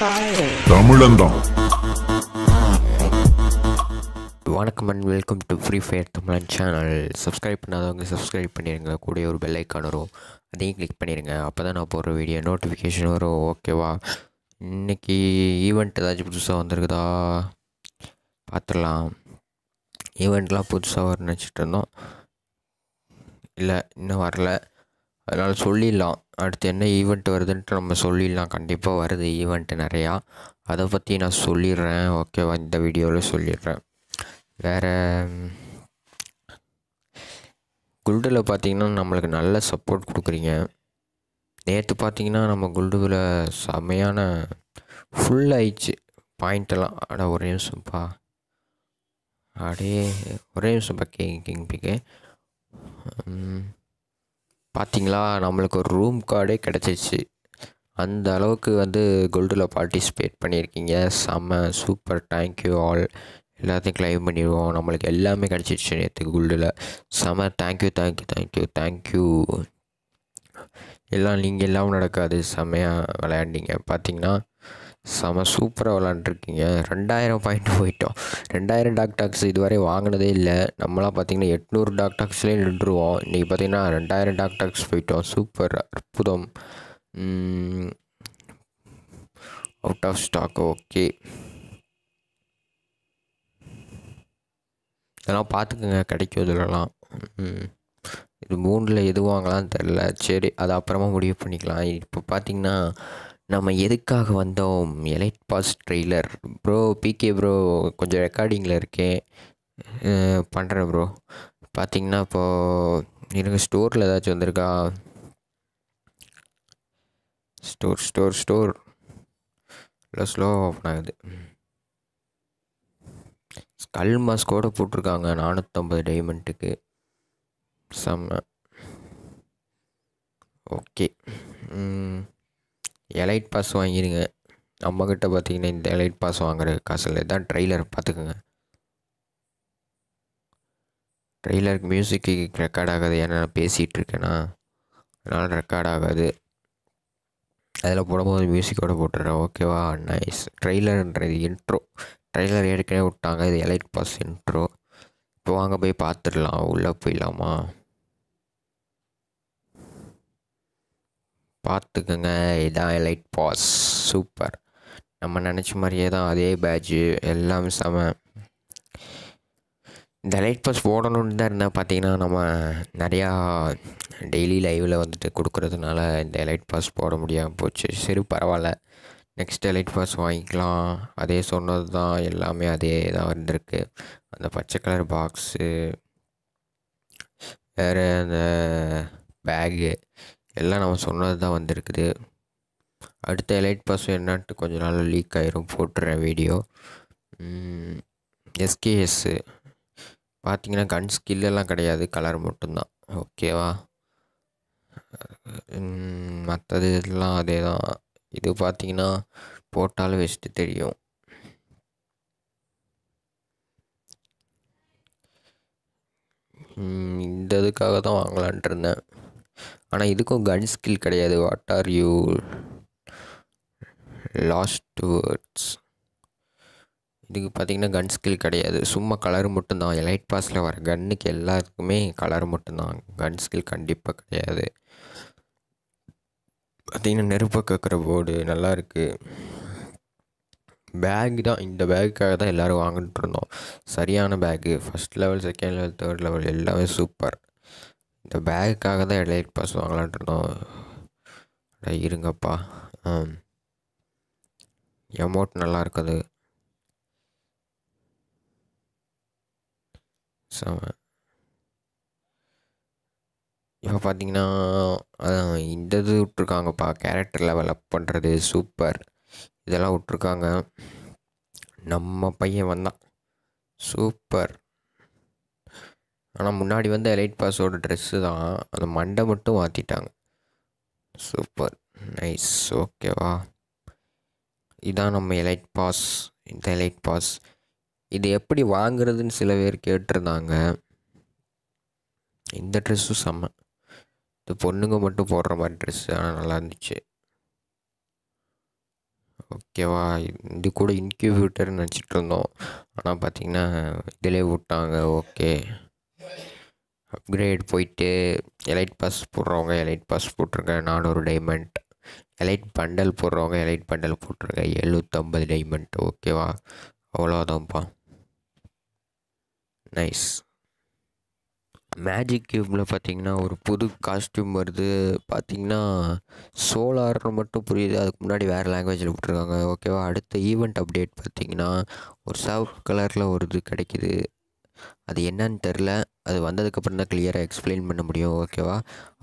தமிழந்தான் வணக்கம் and welcome to free fire Tamilan channel subscribe பண்ணாதவங்க subscribe பண்ணிடுங்க கூட ஒரு பெல் ஐக்கான் வரும் அதையும் கிளிக் பண்ணிடுங்க அப்போ தான் நான் போடுற வீடியோ நோட்டிஃபிகேஷன் வரும் ஓகேவா இன்றைக்கி ஈவெண்ட் ஏதாச்சும் புதுசாக வந்திருக்குதா பார்த்துடலாம் ஈவெண்ட்லாம் புதுசாக வரும் நினச்சிட்டு இருந்தோம் இல்லை இன்னும் வரல அதனால் சொல்லிடலாம் அடுத்து என்ன ஈவெண்ட் வருதுன்ட்டு நம்ம சொல்லிடலாம் கண்டிப்பாக வருது ஈவெண்ட்டு நிறையா அதை பற்றி நான் சொல்லிடுறேன் ஓகேவா இந்த வீடியோவில் சொல்லிடுறேன் வேறு குல்டில் பார்த்திங்கன்னா நம்மளுக்கு நல்ல சப்போர்ட் கொடுக்குறீங்க நேற்று பார்த்திங்கன்னா நம்ம குல்டுவில் செமையான ஃபுல் ஆயிடுச்சு பாயிண்ட்டெல்லாம் அட ஒரே நிமிஷம்ப்பா அப்படியே ஒரே நிமிஷம்ப்பா கேங் கிங் பிக்கு பார்த்திங்களா நம்மளுக்கு ஒரு ரூம் கார்டே கிடச்சிச்சு அந்த அளவுக்கு வந்து கோல்டில் பார்ட்டிசிபேட் பண்ணியிருக்கீங்க செம்ம சூப்பர் தேங்க்யூ ஆல் எல்லாத்தையும் கிளைம் பண்ணிடுவோம் நம்மளுக்கு எல்லாமே கிடச்சிடுச்சு நேற்று கோல்டில் செம்ம தேங்க்யூ தேங்க்யூ தேங்க்யூ தேங்க்யூ எல்லாம் நீங்கள் எல்லாம் நடக்காது செம்மையாக விளையாண்டிங்க பார்த்தீங்கன்னா செம சூப்பராக விளாண்டுருக்கீங்க ரெண்டாயிரம் பாயிண்ட் போயிட்டோம் ரெண்டாயிரம் டாக்டாக்ஸ் இதுவரை வாங்கினதே இல்லை நம்மளாம் பார்த்தீங்கன்னா எட்நூறு டாக்டாக்ஸ்லேயே டாக்ஸ்லேயே நின்றுருவோம் இன்றைக்கி பார்த்தீங்கன்னா ரெண்டாயிரம் டாக்டாக்ஸ் போயிட்டோம் சூப்பர் அற்புதம் அவுட் ஆஃப் ஸ்டாக் ஓகே இதெல்லாம் பார்த்துக்குங்க கிடைக்கும் இதுலலாம் இது மூணில் எது வாங்கலாம்னு தெரில சரி அது அப்புறமா முடிவு பண்ணிக்கலாம் இப்போ பார்த்திங்கன்னா நம்ம எதுக்காக வந்தோம் elite pass trailer bro PK bro கொஞ்சம் ரெக்கார்டிங்கில் இருக்கேன் பண்ணுறேன் ப்ரோ பார்த்தீங்கன்னா இப்போது எனக்கு ஸ்டோரில் ஏதாச்சும் வந்திருக்கா ஸ்டோர் ஸ்டோர் ஸ்டோர் இல்லை ஸ்லோ ஆஃப் ஆகுது ஸ்கல் மாஸ்கோடு போட்டிருக்காங்க நானூற்றம்பது டைமண்ட்டுக்கு செம்ம ஓகே எலைட் பாஸ் வாங்கிடுங்க நம்மக்கிட்ட பார்த்தீங்கன்னா இந்த எலைட் பாஸ் வாங்குற காசில் தான் ட்ரெய்லர் பார்த்துக்குங்க ட்ரெய்லருக்கு மியூசிக்கு ரெக்கார்ட் ஆகாது ஏன்னா நான் பேசிகிட்டு அதனால் ரெக்கார்ட் ஆகாது அதில் போடும்போது மியூசிக்கோடு போட்டுறேன் ஓகேவா நைஸ் ட்ரெய்லர்ன்றது இன்ட்ரோ ட்ரெய்லர் ஏற்கனவே விட்டாங்க இது எலைட் பாஸ் இன்ட்ரோ இப்போ வாங்க போய் பார்த்துடலாம் உள்ளே போயிடலாமா பார்த்துக்கோங்க இதான் லைட் பாஸ் சூப்பர் நம்ம நினச்ச மாதிரியே தான் அதே பேட்ஜு எல்லாம் சம இந்த லைட் பாஸ் போடணுன்னு தான் இருந்தால் பார்த்தீங்கன்னா நம்ம நிறையா டெய்லி லைவில் வந்துட்டு கொடுக்குறதுனால இந்த லைட் பாஸ் போட முடியாமல் போச்சு சரி பரவாயில்ல நெக்ஸ்ட் லைட் பாஸ் வாங்கிக்கலாம் அதே சொன்னது தான் எல்லாமே அதே தான் இருந்திருக்கு அந்த பச்சை கலர் பாக்ஸு வேறு அந்த பேகு எல்லாம் நம்ம சொன்னது தான் வந்திருக்குது அடுத்த எலைட் பாஸ் என்னான்ட்டு கொஞ்ச நாள் லீக் ஆகிரும் போட்டுறேன் வீடியோ எஸ்கேஎஸ்ஸு பார்த்தீங்கன்னா கன் ஸ்கில்லெல்லாம் கிடையாது கலர் மட்டும்தான் ஓகேவா மற்றது இதெல்லாம் அதே தான் இது பார்த்தீங்கன்னா போட்டாலும் வெஸ்ட்டு தெரியும் இந்த இதுக்காக தான் வாங்கலான்ட்டு இருந்தேன் ஆனால் இதுக்கும் கன் ஸ்கில் கிடையாது what are you last words இதுக்கு பார்த்திங்கன்னா கன் ஸ்கில் கிடையாது சும்மா கலர் மட்டும்தான் லைட் பாஸில் வர கன்னுக்கு எல்லாருக்குமே கலர் மட்டும்தான் கன் ஸ்கில் கண்டிப்பாக கிடையாது பார்த்திங்கன்னா நெருப்பை கேட்குற போர்டு நல்லா இருக்குது பேக் தான் இந்த பேக்குக்காக தான் எல்லோரும் வாங்கிட்டு இருந்தோம் சரியான bag first level second level third level எல்லாமே சூப்பர் இந்த பேகுக்காக தான் எலைட் பாஸ் வாங்கலான்ட்டு இருந்தோம் இருங்கப்பா எமௌண்ட் நல்லா இருக்குது இப்போ பார்த்தீங்கன்னா இந்த இது விட்ருக்காங்கப்பா கேரக்டர் லெவலப் பண்ணுறது சூப்பர் இதெல்லாம் விட்ருக்காங்க நம்ம பையன் வந்தான் சூப்பர் ஆனால் முன்னாடி வந்து எலைட் பாஸோட ட்ரெஸ்ஸு தான் அந்த மண்டை மட்டும் மாற்றிட்டாங்க சூப்பர் நைஸ் ஓகேவா இதான் நம்ம எலைட் பாஸ் இந்த எலைட் பாஸ் இது எப்படி வாங்குறதுன்னு சில பேர் கேட்டிருந்தாங்க இந்த ட்ரெஸ்ஸும் செம்ம இது பொண்ணுங்க மட்டும் போடுற மாதிரி ட்ரெஸ்ஸு ஆனால் நல்லா இருந்துச்சு ஓகேவா இது கூட இன்க்யூபியூட்டர்னு நினச்சிட்ருந்தோம் ஆனால் பார்த்திங்கன்னா இதிலே விட்டாங்க ஓகே அப்கிரேட் போயிட்டு எலைட் பாஸ் போடுறவங்க எலைட் பாஸ் போட்டிருங்க நானூறு டைமண்ட் எலைட் பண்டல் போடுறவங்க எலைட் பண்டல் போட்டிருங்க எழுநூற்றம்பது டைமண்ட் ஓகேவா அவ்வளோதான்ப்பா நைஸ் மேஜிக் கியூப்பில் பார்த்தீங்கன்னா ஒரு புது காஸ்டியூம் வருது பார்த்தீங்கன்னா சோலார்னு மட்டும் புரியுது அதுக்கு முன்னாடி வேறு லாங்குவேஜில் விட்ருக்காங்க ஓகேவா அடுத்த ஈவெண்ட் அப்டேட் பார்த்திங்கன்னா ஒரு சவுட் கலரில் ஒரு இது கிடைக்கிது அது என்னன்னு தெரில அது வந்ததுக்கப்புறம் தான் கிளியராக எக்ஸ்பிளைன் பண்ண முடியும் ஓகேவா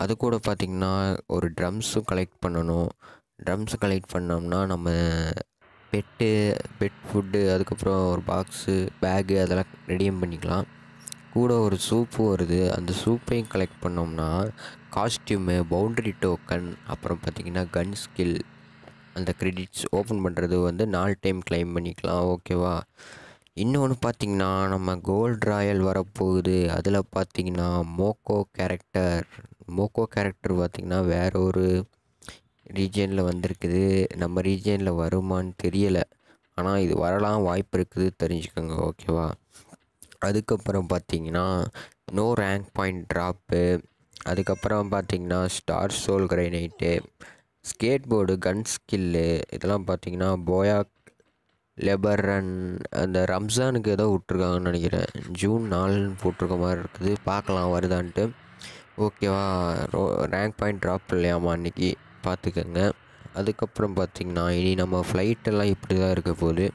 அது கூட பார்த்திங்கன்னா ஒரு ட்ரம்ஸும் கலெக்ட் பண்ணணும் ட்ரம்ஸ் கலெக்ட் பண்ணோம்னா நம்ம பெட்டு பெட் ஃபுட்டு அதுக்கப்புறம் ஒரு பாக்ஸு பேகு அதெல்லாம் ரெடியும் பண்ணிக்கலாம் கூட ஒரு சூப்பு வருது அந்த சூப்பையும் கலெக்ட் பண்ணோம்னா காஸ்டியூமு பவுண்ட்ரி டோக்கன் அப்புறம் பார்த்திங்கன்னா கன் ஸ்கில் அந்த க்ரெடிட்ஸ் ஓப்பன் பண்ணுறது வந்து நாலு டைம் கிளைம் பண்ணிக்கலாம் ஓகேவா இன்னொன்று பார்த்திங்கன்னா நம்ம கோல்ட் ராயல் வரப்போகுது அதில் பார்த்திங்கன்னா மோக்கோ கேரக்டர் மோக்கோ கேரக்டர் பார்த்திங்கன்னா வேறு ஒரு ரீஜனில் வந்திருக்குது நம்ம ரீஜனில் வருமானு தெரியலை ஆனால் இது வரலாம் வாய்ப்பு இருக்குது தெரிஞ்சுக்கோங்க ஓகேவா அதுக்கப்புறம் பார்த்தீங்கன்னா நோ ரேங்க் பாயிண்ட் ட்ராப்பு அதுக்கப்புறம் பார்த்தீங்கன்னா star soul grenade skateboard gun skill இதெல்லாம் பார்த்தீங்கன்னா போயா லேபர் அண்ட் அந்த ரம்ஸானுக்கு ஏதோ விட்ருக்காங்கன்னு நினைக்கிறேன் ஜூன் நாலுன்னு போட்டிருக்க மாதிரி இருக்குது பார்க்கலாம் வருதான்ட்டு ஓகேவா ரோ ரேங்க் பாயிண்ட் ட்ராப் இல்லையாமா அன்றைக்கி பார்த்துக்கோங்க அதுக்கப்புறம் பார்த்திங்கன்னா இனி நம்ம ஃப்ளைட்டெல்லாம் இப்படி தான் இருக்க போகுது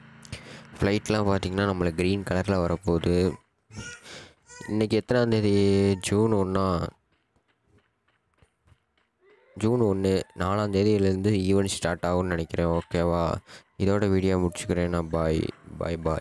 ஃப்ளைட்லாம் பார்த்திங்கன்னா நம்மளை க்ரீன் கலரில் வரப்போகுது இன்றைக்கி எத்தனாந்தேதி ஜூன் ஒன்றா ஜூன் ஒன்று நாலாந்தேதியிலேருந்து ஈவெண்ட் ஸ்டார்ட் ஆகும்னு நினைக்கிறேன் ஓகேவா இதோட வீடியோ முடிச்சுக்கிறேன் நான் பாய் பாய் பாய்